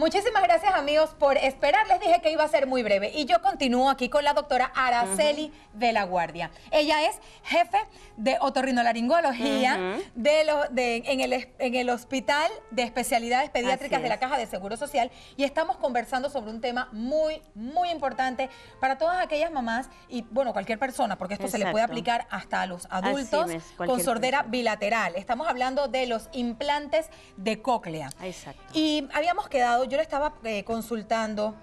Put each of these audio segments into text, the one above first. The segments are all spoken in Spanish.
Muchísimas gracias amigos por esperar. Les dije que iba a ser muy breve y yo continúo aquí con la doctora Araceli de la Guardia. Ella es jefe de otorrinolaringología en, el, Hospital de Especialidades Pediátricas de la Caja de Seguro Social y estamos conversando sobre un tema muy, muy importante para todas aquellas mamás y, bueno, cualquier persona, porque esto se le puede aplicar hasta a los adultos con sordera bilateral. Estamos hablando de los implantes de cóclea. Exacto. Y habíamos quedado yo le estaba eh, consultando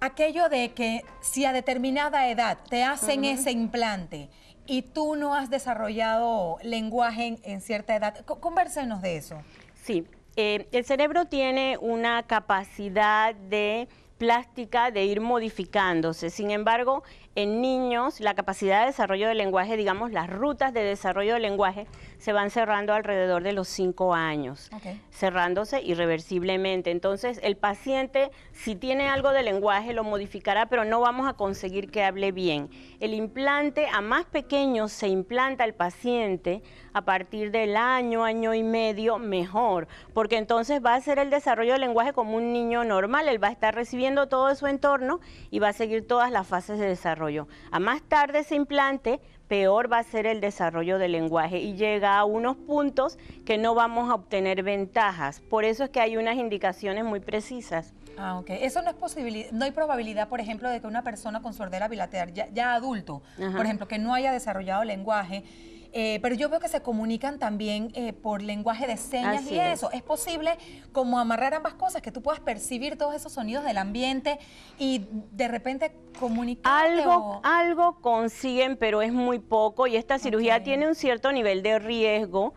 aquello de que si a determinada edad te hacen ese implante y tú no has desarrollado lenguaje en, cierta edad, conversenos de eso. Sí, eh, el cerebro tiene una capacidad de plástica de ir modificándose. Sin embargo, en niños la capacidad de desarrollo del lenguaje, digamos, las rutas de desarrollo del lenguaje se van cerrando alrededor de los cinco años, cerrándose irreversiblemente. Entonces, el paciente, si tiene algo de lenguaje, lo modificará, pero no vamos a conseguir que hable bien. El implante a más pequeño se implanta el paciente a partir del año, año y medio, mejor, porque entonces va a ser el desarrollo del lenguaje como un niño normal, él va a estar recibiendo todo su entorno y va a seguir todas las fases de desarrollo. A más tarde se implante, peor va a ser el desarrollo del lenguaje y llega a unos puntos que no vamos a obtener ventajas. Por eso es que hay unas indicaciones muy precisas. Ah, ok. Eso no es posible... no hay probabilidad, por ejemplo, de que una persona con sordera bilateral, ya, adulto, por ejemplo, que no haya desarrollado lenguaje, eh, pero yo veo que se comunican también eh, por lenguaje de señas y eso. Es. posible como amarrar ambas cosas, que tú puedas percibir todos esos sonidos del ambiente y de repente comunicar. Algo, algo consiguen, pero es muy poco y esta cirugía tiene un cierto nivel de riesgo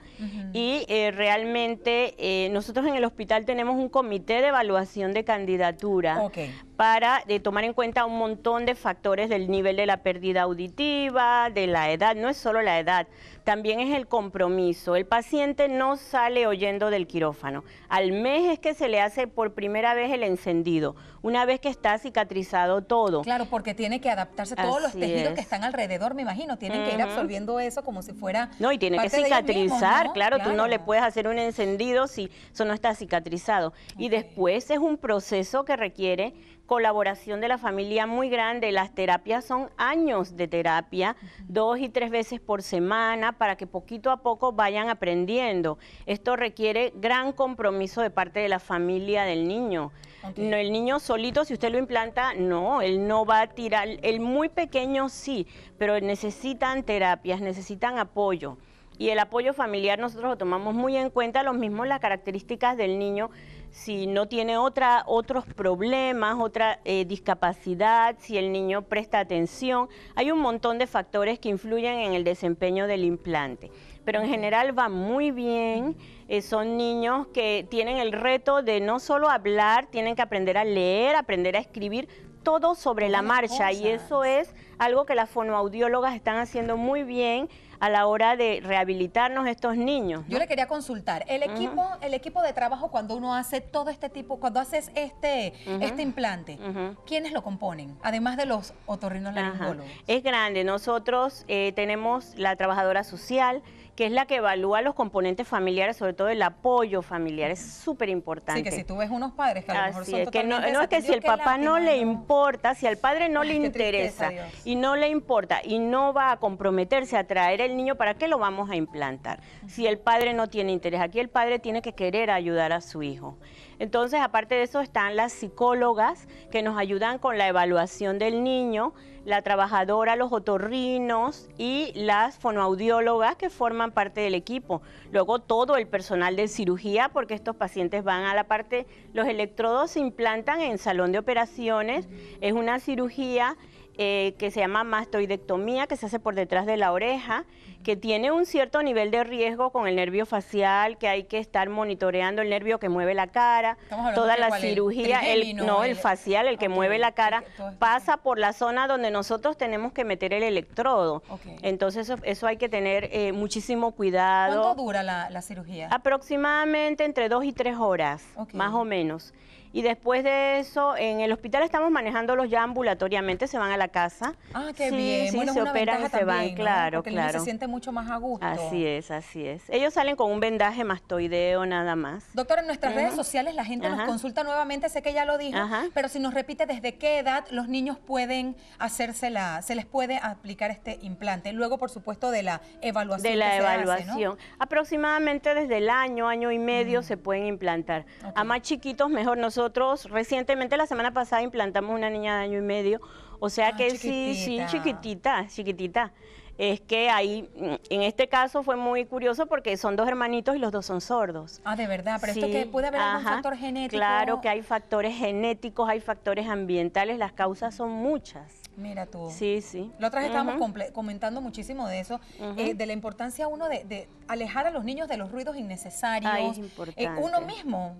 y eh, realmente nosotros en el hospital tenemos un comité de evaluación de candidatura. Okay para de tomar en cuenta un montón de factores del nivel de la pérdida auditiva, de la edad, no es solo la edad, también es el compromiso. El paciente no sale oyendo del quirófano. Al mes es que se le hace por primera vez el encendido, una vez que está cicatrizado todo. Claro, porque tiene que adaptarse todos los tejidos que están alrededor, me imagino, tienen que ir absorbiendo eso como si fuera No, y tiene que cicatrizar, claro, tú no le puedes hacer un encendido si eso no está cicatrizado. Y después es un proceso que requiere colaboración de la familia muy grande. Las terapias son años de terapia, dos y tres veces por semana, para que poquito a poco vayan aprendiendo. Esto requiere gran compromiso de parte de la familia del niño. No, el niño solito, si usted lo implanta, no, él no va a tirar. El muy pequeño sí, pero necesitan terapias, necesitan apoyo y el apoyo familiar nosotros lo tomamos muy en cuenta, lo mismo las características del niño si no tiene otros problemas, otra eh, discapacidad, si el niño presta atención. Hay un montón de factores que influyen en el desempeño del implante, pero en general va muy bien. Eh, son niños que tienen el reto de no solo hablar, tienen que aprender a leer, aprender a escribir, todo sobre la marcha y eso es algo que las fonoaudiólogas están haciendo muy bien a la hora de rehabilitarnos estos niños. Yo le quería consultar, el equipo, el equipo de trabajo cuando uno hace todo este tipo, cuando haces este, este implante, ¿quiénes lo componen? Además de los otorrinolaringólogos. Es grande, nosotros eh, tenemos la trabajadora social, que es la que evalúa los componentes familiares, sobre todo el apoyo familiar es súper importante. Sí, que si tú ves unos padres que a lo mejor son que no, es que si el papá no le importa, si al padre no le interesa y no le importa y no va a comprometerse a traer el niño, ¿para qué lo vamos a implantar? Si el padre no tiene interés, aquí el padre tiene que querer ayudar a su hijo. Entonces, aparte de eso, están las psicólogas que nos ayudan con la evaluación del niño, la trabajadora, los otorrinos y las fonoaudiólogas que forman parte del equipo. Luego, todo el personal de cirugía, porque estos pacientes van a la parte, los electrodos se implantan en salón de operaciones, es una cirugía eh, que se llama mastoidectomía, que se hace por detrás de la oreja, que tiene un cierto nivel de riesgo con el nervio facial, que hay que estar monitoreando el nervio que mueve la cara, toda la cirugía, el, no, el, facial, el que mueve la cara, pasa por la zona donde nosotros tenemos que meter el electrodo. Entonces eso, hay que tener eh, muchísimo cuidado. ¿Cuánto dura la, la, cirugía? Aproximadamente entre dos y tres horas, más o menos. Y después de eso, en el hospital estamos manejándolos ya ambulatoriamente, se van a la casa. Ah, qué bien. Sí, se operan y se van, claro, claro. se siente mucho más a gusto. Así es, así es. Ellos salen con un vendaje mastoideo nada más. Doctora, en nuestras redes sociales la gente nos consulta nuevamente, sé que ya lo dijo, pero si nos repite desde qué edad los niños pueden hacerse la, se les puede aplicar este implante. Luego, por supuesto, de la evaluación. De la evaluación. Aproximadamente desde el año, año y medio se pueden implantar. A más chiquitos mejor nosotros nosotros recientemente, la semana pasada, implantamos una niña de año y medio. O sea ah, que sí, sí, chiquitita, chiquitita. Es que ahí, mm, en este caso fue muy curioso porque son dos hermanitos y los dos son sordos. Ah, de verdad, pero esto que puede haber algún factor genético. Claro que hay factores genéticos, hay factores ambientales, las causas son muchas. Mira tú. Sí, sí. La otra vez estábamos comentando muchísimo de eso, eh, de la importancia uno de, alejar a los niños de los ruidos innecesarios. Eh, uno mismo.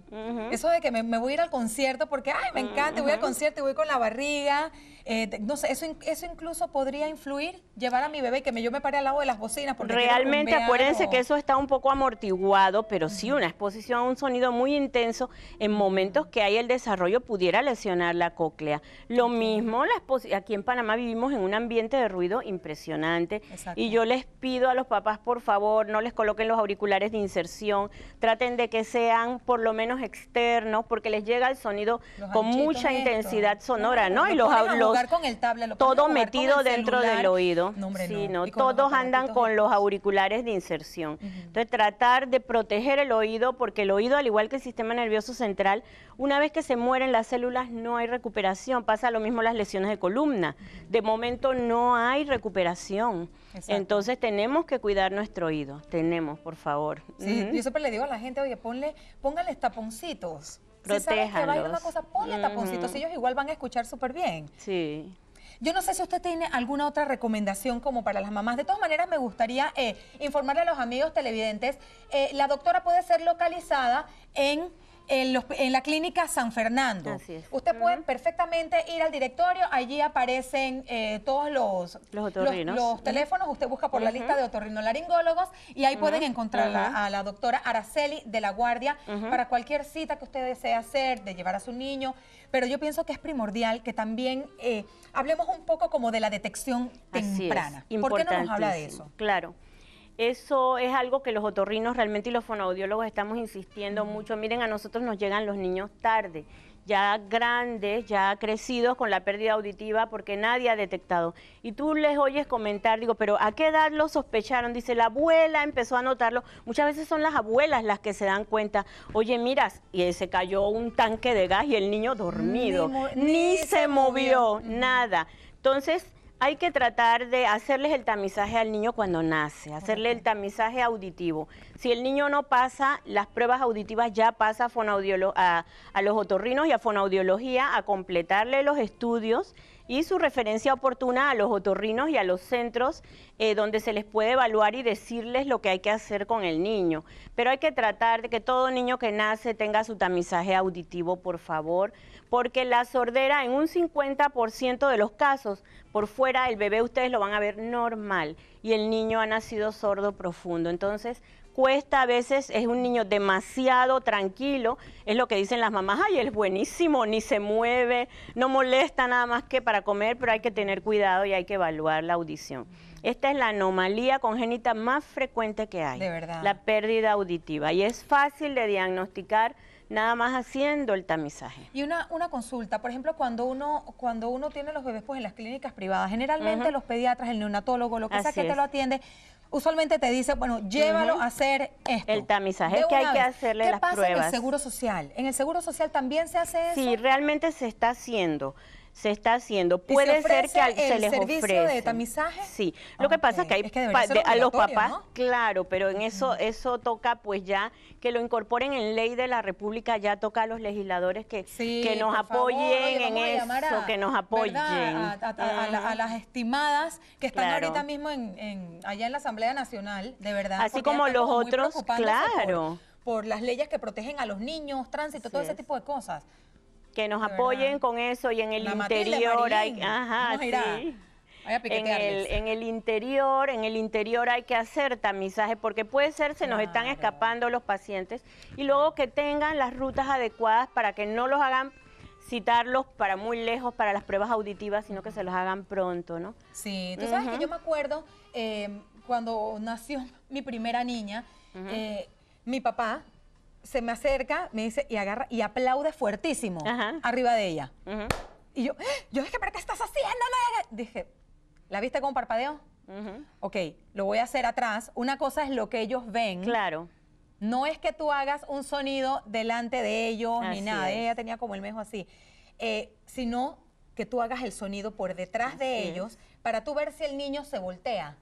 Eso de que me, voy a ir al concierto porque, ay, me encanta, voy al concierto y voy con la barriga. Eh, no sé, eso, eso incluso podría influir, llevar a mi bebé y que yo me pare al lado de las bocinas. Porque Realmente, acuérdense que eso está un poco amortiguado, pero sí una exposición a un sonido muy intenso en momentos que hay el desarrollo pudiera lesionar la cóclea. Lo mismo, la aquí Panamá vivimos en un ambiente de ruido impresionante y yo les pido a los papás, por favor, no les coloquen los auriculares de inserción, traten de que sean por lo menos externos porque les llega el sonido con mucha intensidad sonora, ¿no? Y los, los con el todo metido dentro del oído. todos andan con los auriculares de inserción. Entonces, tratar de proteger el oído porque el oído, al igual que el sistema nervioso central, una vez que se mueren las células no hay recuperación, pasa lo mismo las lesiones de columna. De momento no hay recuperación. Entonces tenemos que cuidar nuestro oído, tenemos, por favor. Yo siempre le digo a la gente, oye, ponle, póngale taponcitos. Si sabes que va a ir una cosa, ponle taponcitos, ellos igual van a escuchar súper bien. Sí. Yo no sé si usted tiene alguna otra recomendación como para las mamás. De todas maneras, me gustaría eh, informarle a los amigos televidentes, eh, la doctora puede ser localizada en en, la clínica San Fernando. Usted puede perfectamente ir al directorio, allí aparecen eh, todos los, los, teléfonos, usted busca por la lista de otorrinolaringólogos y ahí pueden encontrar a, la doctora Araceli de la Guardia para cualquier cita que usted desee hacer, de llevar a su niño, pero yo pienso que es primordial que también eh, hablemos un poco como de la detección temprana. ¿Por qué no nos habla de eso? Claro. Eso es algo que los otorrinos realmente y los fonoaudiólogos estamos insistiendo mucho. Miren, a nosotros nos llegan los niños tarde, ya grandes, ya crecidos con la pérdida auditiva porque nadie ha detectado. Y tú les oyes comentar, digo, pero ¿a qué edad lo sospecharon? Dice, la abuela empezó a notarlo. Muchas veces son las abuelas las que se dan cuenta. Oye, miras, y se cayó un tanque de gas y el niño dormido. Ni, se, movió. nada. Entonces, hay que tratar de hacerles el tamizaje al niño cuando nace, hacerle el tamizaje auditivo. Si el niño no pasa las pruebas auditivas, ya pasa a, los otorrinos y a fonaudiología a completarle los estudios y su referencia oportuna a los otorrinos y a los centros eh, donde se les puede evaluar y decirles lo que hay que hacer con el niño. Pero hay que tratar de que todo niño que nace tenga su tamizaje auditivo, por favor, porque la sordera en un 50% de los casos, por fuera el bebé ustedes lo van a ver normal y el niño ha nacido sordo profundo. Entonces, cuesta a veces, es un niño demasiado tranquilo, es lo que dicen las mamás, ay, es buenísimo, ni se mueve, no molesta nada más que para comer, pero hay que tener cuidado y hay que evaluar la audición. Esta es la anomalía congénita más frecuente que hay. verdad. La pérdida auditiva. Y es fácil de diagnosticar nada más haciendo el tamizaje. Y una, una consulta, por ejemplo, cuando uno, cuando uno tiene los bebés pues en las clínicas privadas, generalmente los pediatras, el neonatólogo, lo que sea que te lo atiende, usualmente te dice, bueno, llévalo a hacer esto. El tamizaje es que hay que hacerle ¿Qué las pasa pruebas. en el Seguro Social? ¿En el Seguro Social también se hace eso? Sí, realmente se está haciendo se está haciendo. Puede ser que se les ofrezca. servicio de tamizaje? Sí. Lo que pasa es que hay a los papás, claro, pero en eso eso toca pues ya que lo incorporen en ley de la República, ya toca a los legisladores que, que nos apoyen en eso, que nos apoyen. A, las estimadas que están ahorita mismo en, allá en la Asamblea Nacional, de verdad. Así como los otros, claro. Por, las leyes que protegen a los niños, tránsito, todo ese tipo de cosas que nos apoyen con eso y en el interior hay, en, el, interior, en el interior hay que hacer tamizaje porque puede ser se nos están escapando los pacientes y luego que tengan las rutas adecuadas para que no los hagan citarlos para muy lejos para las pruebas auditivas, sino que se los hagan pronto, ¿no? Sí, tú sabes que yo me acuerdo eh, cuando nació mi primera niña, eh, mi papá se me acerca, me dice, y agarra, y aplaude fuertísimo arriba de ella. Y yo, ah, yo dije, ¿pero qué estás haciendo? Dije, ¿la viste con parpadeo? Ok, lo voy a hacer atrás. Una cosa es lo que ellos ven. Claro. No es que tú hagas un sonido delante de ellos ni nada. Ella tenía como el mejo así. Eh, sino que tú hagas el sonido por detrás de ellos para tú ver si el niño se voltea.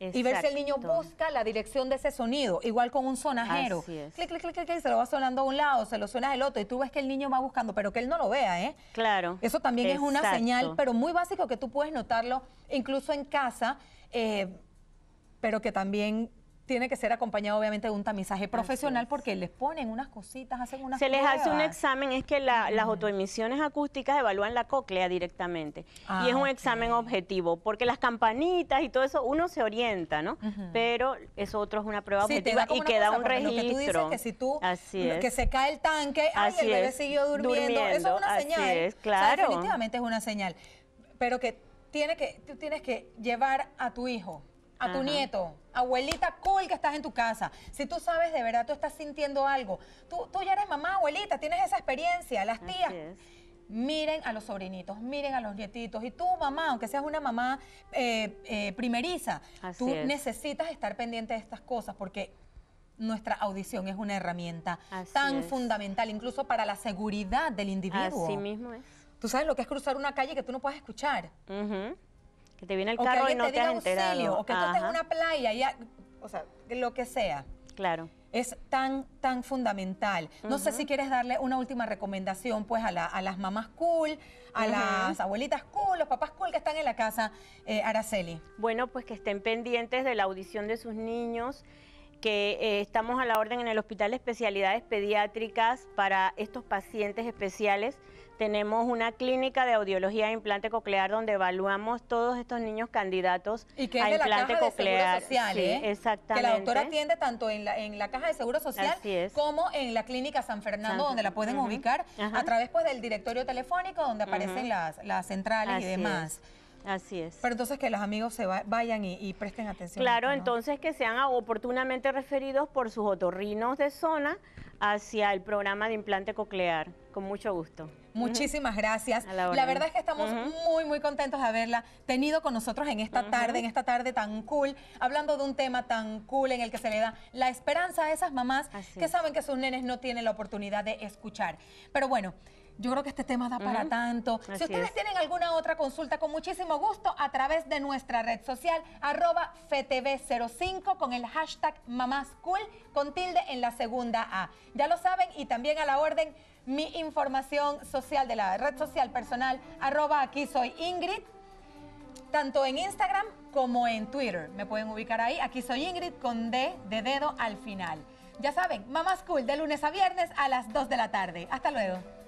Y ver si el niño busca la dirección de ese sonido, igual con un sonajero. Clic, clic, clic, clic, se lo va sonando a un lado, se lo suena al otro, y tú ves que el niño va buscando, pero que él no lo vea, ¿eh? Claro. Eso también es una señal, pero muy básico que tú puedes notarlo incluso en casa, eh, pero que también tiene que ser acompañado obviamente de un tamizaje profesional porque les ponen unas cositas, hacen unas Se les hace un examen, es que las autoemisiones acústicas evalúan la cóclea directamente y es ah, un examen objetivo, porque las campanitas y todo eso uno se orienta, ¿no? Pero eso otro es una prueba objetiva y queda un registro. Lo que tú dices que si tú que se cae el tanque, ay, el bebé siguió durmiendo. eso es una señal. Es, claro. O definitivamente es una señal, pero que tiene que tú tienes que llevar a tu hijo a tu nieto, abuelita, cool que estás en tu casa. Si tú sabes de verdad, tú estás sintiendo algo. Tú, tú ya eres mamá, abuelita, tienes esa experiencia, las tías. Miren a los sobrinitos, miren a los nietitos. Y tú, mamá, aunque seas una mamá eh, eh, primeriza, tú necesitas estar pendiente de estas cosas porque nuestra audición es una herramienta tan fundamental, incluso para la seguridad del individuo. Así mismo es. Tú sabes lo que es cruzar una calle que tú no puedes escuchar. Que te viene el carro y no te, te has o que tú estés en una playa, o sea, lo que sea. Claro. Es tan, tan fundamental. No sé si quieres darle una última recomendación, pues, a, las mamás cool, a las abuelitas cool, los papás cool que están en la casa, eh, Araceli. Bueno, pues que estén pendientes de la audición de sus niños que eh, estamos a la orden en el Hospital de Especialidades Pediátricas para estos pacientes especiales tenemos una clínica de audiología de implante coclear donde evaluamos todos estos niños candidatos y a implante la coclear. sí, exactamente. ¿eh? Que la doctora atiende tanto en la, en la caja de Seguro Social como en la clínica San Fernando, donde la pueden ubicar a través pues, del directorio telefónico donde aparecen las, centrales y demás. Así es. Pero entonces que los amigos se vayan y, presten atención. Claro, entonces que sean oportunamente referidos por sus otorrinos de zona hacia el programa de implante coclear. Con mucho gusto. Muchísimas gracias. La, la, verdad es que estamos muy, muy contentos de haberla tenido con nosotros en esta tarde, en esta tarde tan cool, hablando de un tema tan cool en el que se le da la esperanza a esas mamás que saben que sus nenes no tienen la oportunidad de escuchar. Pero bueno, yo creo que este tema da para tanto. si ustedes tienen alguna otra consulta, con muchísimo gusto, a través de nuestra red social, arroba 05 con el hashtag Mamás con tilde en la segunda A. Ya lo saben y también a la orden mi información social de la red social personal, arroba aquí soy Ingrid, tanto en Instagram como en Twitter. Me pueden ubicar ahí, aquí soy Ingrid con D de dedo al final. Ya saben, Mamás Cool de lunes a viernes a las 2 de la tarde. Hasta luego.